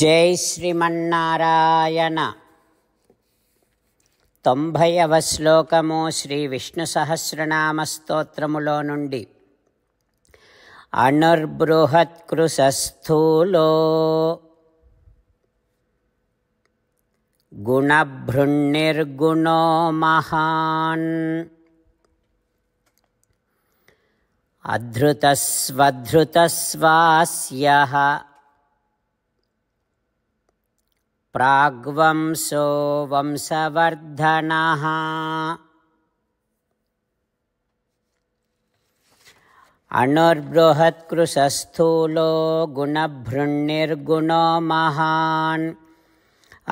జై శ్రీమన్నారాయణ తొంభైవ శ్లోకము శ్రీ విష్ణు సహస్రనామ స్తోత్రములో నుండి అనుర్బృహత్కృశస్థూలో గుణభృన్నిర్గుణో మహాన్ అధృతస్వధృతస్వాస్య प्राग्वंशो वंशवर्धन अणुर्बृहत्कृशस्थूलो गुणभृन्निर्गुणो महान्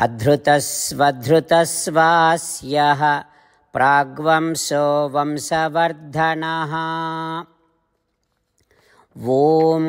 अधृतस्वधृतस्वास्यः प्राग्वंशो वंशवर्धनः ॐ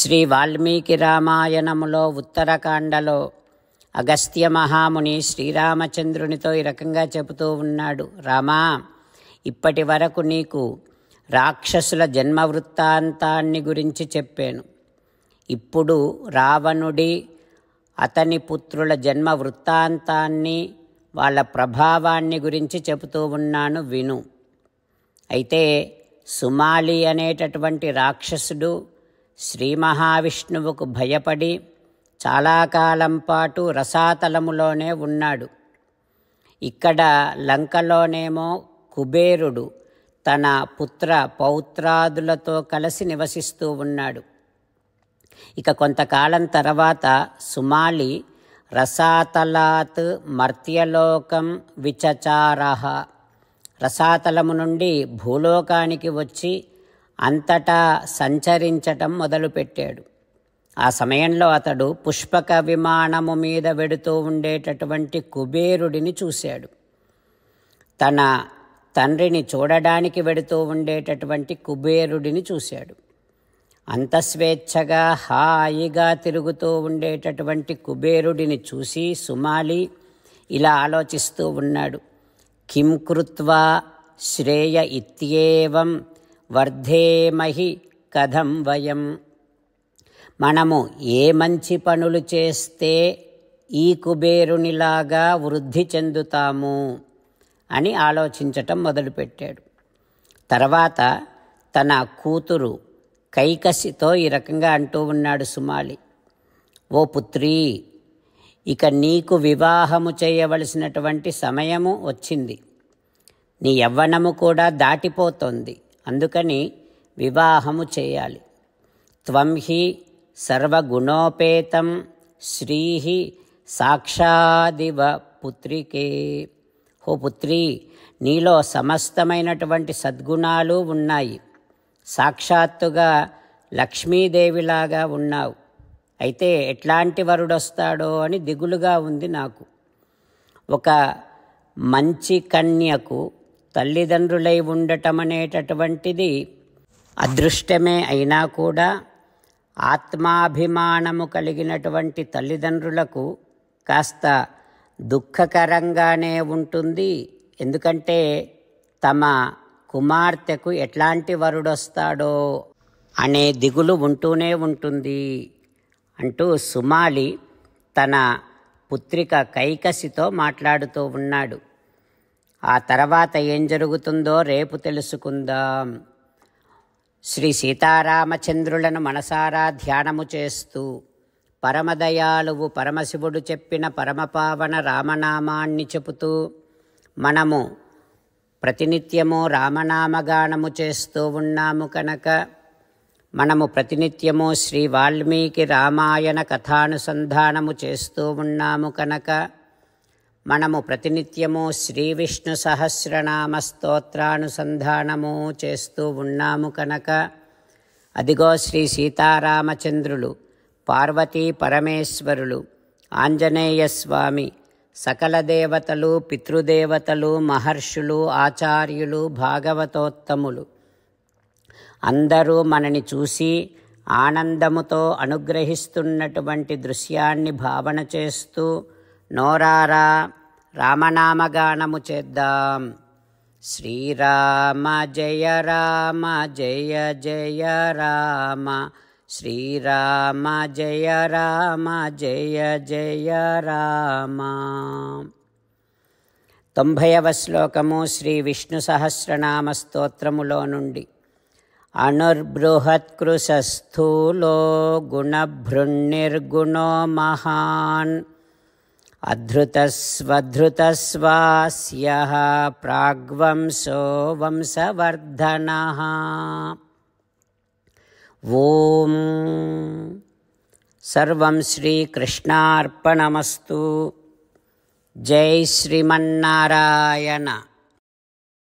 శ్రీ వాల్మీకి రామాయణములో ఉత్తరకాండలో అగస్త్య మహాముని శ్రీరామచంద్రునితో ఈ రకంగా చెబుతూ ఉన్నాడు రామా ఇప్పటి వరకు నీకు రాక్షసుల జన్మ వృత్తాంతాన్ని గురించి చెప్పాను ఇప్పుడు రావణుడి అతని పుత్రుల జన్మ వృత్తాంతాన్ని వాళ్ళ ప్రభావాన్ని గురించి చెబుతూ ఉన్నాను విను అయితే సుమాలి అనేటటువంటి రాక్షసుడు శ్రీ మహావిష్ణువుకు భయపడి చాలా కాలం పాటు రసాతలములోనే ఉన్నాడు ఇక్కడ లంకలోనేమో కుబేరుడు తన పుత్ర పౌత్రాదులతో కలిసి నివసిస్తూ ఉన్నాడు ఇక కొంతకాలం తర్వాత సుమాలి రసాతలాత్ మర్త్యలోకం విచచారహ రసాతలము నుండి భూలోకానికి వచ్చి అంతటా సంచరించటం మొదలుపెట్టాడు ఆ సమయంలో అతడు పుష్పక విమానము మీద వెడుతూ ఉండేటటువంటి కుబేరుడిని చూశాడు తన తండ్రిని చూడడానికి వెడుతూ ఉండేటటువంటి కుబేరుడిని చూశాడు స్వేచ్ఛగా హాయిగా తిరుగుతూ ఉండేటటువంటి కుబేరుడిని చూసి సుమాలి ఇలా ఆలోచిస్తూ ఉన్నాడు కిం కృత్వా శ్రేయ ఇత్యేవం వర్ధేమహి కథం వయం మనము ఏ మంచి పనులు చేస్తే ఈ కుబేరునిలాగా వృద్ధి చెందుతాము అని ఆలోచించటం మొదలుపెట్టాడు తర్వాత తన కూతురు కైకసితో ఈ రకంగా అంటూ ఉన్నాడు సుమాలి ఓ పుత్రీ ఇక నీకు వివాహము చేయవలసినటువంటి సమయము వచ్చింది నీ యవ్వనము కూడా దాటిపోతోంది అందుకని వివాహము చేయాలి త్వం హి సర్వగుణోపేతం శ్రీహి సాక్షాదివ పుత్రికే ఓ పుత్రి నీలో సమస్తమైనటువంటి సద్గుణాలు ఉన్నాయి సాక్షాత్తుగా లక్ష్మీదేవిలాగా ఉన్నావు అయితే ఎట్లాంటి వరుడొస్తాడో అని దిగులుగా ఉంది నాకు ఒక మంచి కన్యకు తల్లిదండ్రులై ఉండటం అనేటటువంటిది అదృష్టమే అయినా కూడా ఆత్మాభిమానము కలిగినటువంటి తల్లిదండ్రులకు కాస్త దుఃఖకరంగానే ఉంటుంది ఎందుకంటే తమ కుమార్తెకు ఎట్లాంటి వరుడొస్తాడో అనే దిగులు ఉంటూనే ఉంటుంది అంటూ సుమాలి తన పుత్రిక కైకసితో మాట్లాడుతూ ఉన్నాడు ఆ తర్వాత ఏం జరుగుతుందో రేపు తెలుసుకుందాం శ్రీ సీతారామచంద్రులను మనసారా ధ్యానము చేస్తూ పరమదయాళువు పరమశివుడు చెప్పిన పరమపావన రామనామాన్ని చెబుతూ మనము ప్రతినిత్యము రామనామగానము చేస్తూ ఉన్నాము కనుక మనము ప్రతినిత్యము శ్రీ వాల్మీకి రామాయణ కథానుసంధానము చేస్తూ ఉన్నాము కనుక మనము ప్రతినిత్యము శ్రీ విష్ణు సహస్రనామ స్తోత్రానుసంధానము చేస్తూ ఉన్నాము కనుక అదిగో శ్రీ సీతారామచంద్రులు పార్వతీ పరమేశ్వరులు ఆంజనేయ స్వామి సకల దేవతలు పితృదేవతలు మహర్షులు ఆచార్యులు భాగవతోత్తములు అందరూ మనని చూసి ఆనందముతో అనుగ్రహిస్తున్నటువంటి దృశ్యాన్ని భావన చేస్తూ నోరారా రామనామగానము చేద్దాం శ్రీరామ జయ రామ జయ జయ రామ శ్రీరామ జయ రామ జయ జయ రామ తొంభైవ శ్లోకము శ్రీ విష్ణు సహస్రనామ స్తోత్రములో నుండి అనుర్బృహత్కృశస్థూలో గుణభృన్నిర్గుణో మహాన్ अधृतस्वधृतस्वास्यः प्राग्वंसो वंशवर्धनः ॐ सर्वं श्रीकृष्णार्पणमस्तु जय श्रीमन्नारायण